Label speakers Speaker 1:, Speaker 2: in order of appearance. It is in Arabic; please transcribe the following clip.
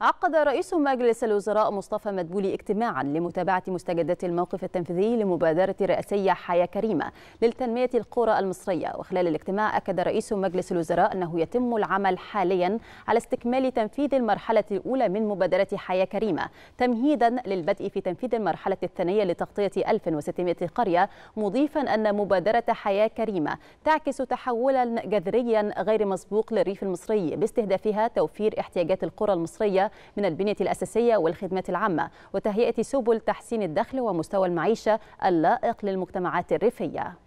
Speaker 1: عقد رئيس مجلس الوزراء مصطفى مدبولي اجتماعا لمتابعة مستجدات الموقف التنفيذي لمبادرة رئاسية حياة كريمة للتنمية القرى المصرية وخلال الاجتماع أكد رئيس مجلس الوزراء أنه يتم العمل حاليا على استكمال تنفيذ المرحلة الأولى من مبادرة حياة كريمة تمهيدا للبدء في تنفيذ المرحلة الثانية لتغطية 1600 قرية مضيفا أن مبادرة حياة كريمة تعكس تحولا جذريا غير مسبوق للريف المصري باستهدافها توفير احتياجات القرى المصرية من البنية الأساسية والخدمات العامة وتهيئة سبل تحسين الدخل ومستوى المعيشة اللائق للمجتمعات الريفية